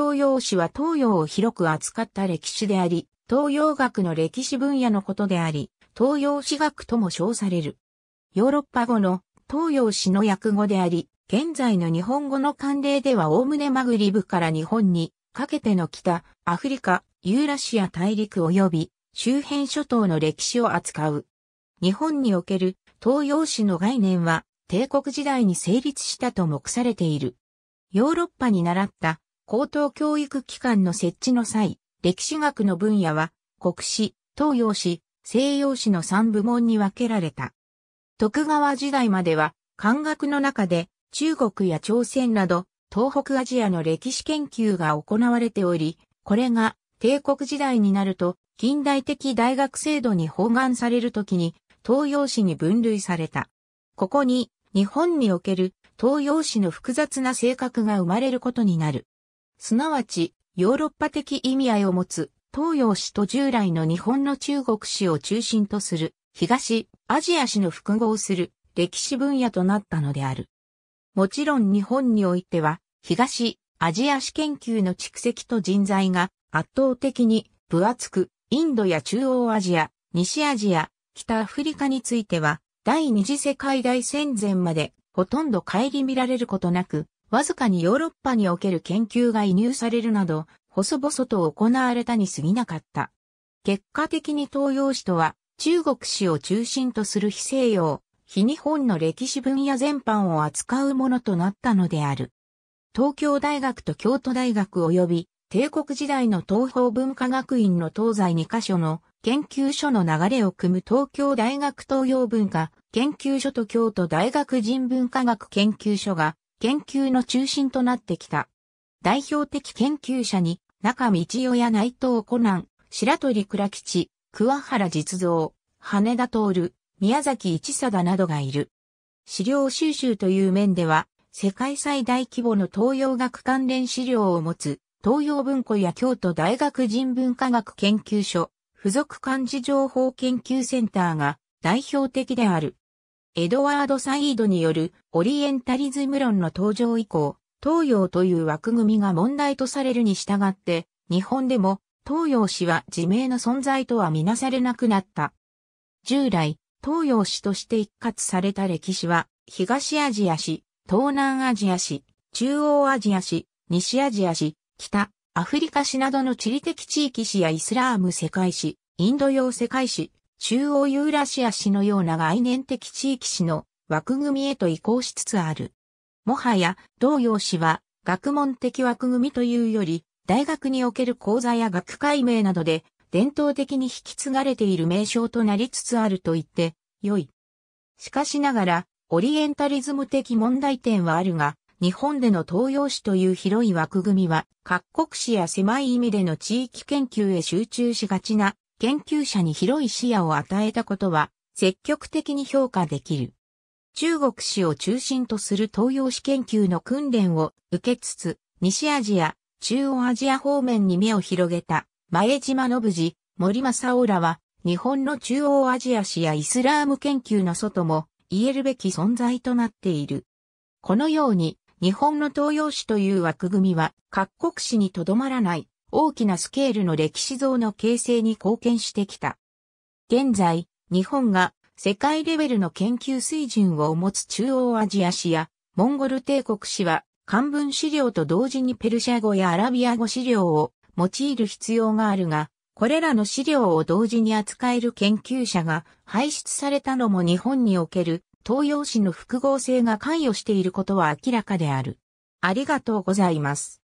東洋史は東洋を広く扱った歴史であり、東洋学の歴史分野のことであり、東洋史学とも称される。ヨーロッパ語の東洋史の訳語であり、現在の日本語の慣例ではおおむねマグリブから日本にかけての北、アフリカ、ユーラシア大陸及び周辺諸島の歴史を扱う。日本における東洋史の概念は帝国時代に成立したと目されている。ヨーロッパに習った高等教育機関の設置の際、歴史学の分野は、国史、東洋史、西洋史の3部門に分けられた。徳川時代までは、漢学の中で、中国や朝鮮など、東北アジアの歴史研究が行われており、これが、帝国時代になると、近代的大学制度に包含されるときに、東洋史に分類された。ここに、日本における東洋史の複雑な性格が生まれることになる。すなわち、ヨーロッパ的意味合いを持つ、東洋史と従来の日本の中国史を中心とする、東、アジア史の複合する、歴史分野となったのである。もちろん日本においては、東、アジア史研究の蓄積と人材が圧倒的に分厚く、インドや中央アジア、西アジア、北アフリカについては、第二次世界大戦前までほとんど顧みられることなく、わずかにヨーロッパにおける研究が移入されるなど、細々と行われたに過ぎなかった。結果的に東洋史とは、中国史を中心とする非西洋、非日本の歴史分野全般を扱うものとなったのである。東京大学と京都大学及び帝国時代の東方文化学院の東西2カ所の研究所の流れを組む東京大学東洋文化研究所と京都大学人文科学研究所が研究の中心となってきた。代表的研究者に、中道夫や内藤コナン、白鳥倉吉、桑原実造、羽田徹、宮崎一貞などがいる。資料収集という面では、世界最大規模の東洋学関連資料を持つ、東洋文庫や京都大学人文科学研究所、附属漢字情報研究センターが代表的である。エドワード・サイードによるオリエンタリズム論の登場以降、東洋という枠組みが問題とされるに従って、日本でも東洋史は自明の存在とはみなされなくなった。従来、東洋史として一括された歴史は、東アジア史、東南アジア史、中央アジア史、西アジア史、北、アフリカ史などの地理的地域史やイスラーム世界史、インド洋世界史、中央ユーラシア市のような概念的地域市の枠組みへと移行しつつある。もはや、同様市は学問的枠組みというより、大学における講座や学会名などで、伝統的に引き継がれている名称となりつつあると言って、良い。しかしながら、オリエンタリズム的問題点はあるが、日本での東洋史という広い枠組みは、各国史や狭い意味での地域研究へ集中しがちな研究者に広い視野を与えたことは積極的に評価できる。中国史を中心とする東洋史研究の訓練を受けつつ、西アジア、中央アジア方面に目を広げた前島信二、森正夫らは、日本の中央アジア史やイスラーム研究の外も言えるべき存在となっている。このように、日本の東洋史という枠組みは各国史にとどまらない大きなスケールの歴史像の形成に貢献してきた。現在、日本が世界レベルの研究水準を持つ中央アジア史やモンゴル帝国史は漢文資料と同時にペルシャ語やアラビア語資料を用いる必要があるが、これらの資料を同時に扱える研究者が排出されたのも日本における東洋史の複合性が関与していることは明らかである。ありがとうございます。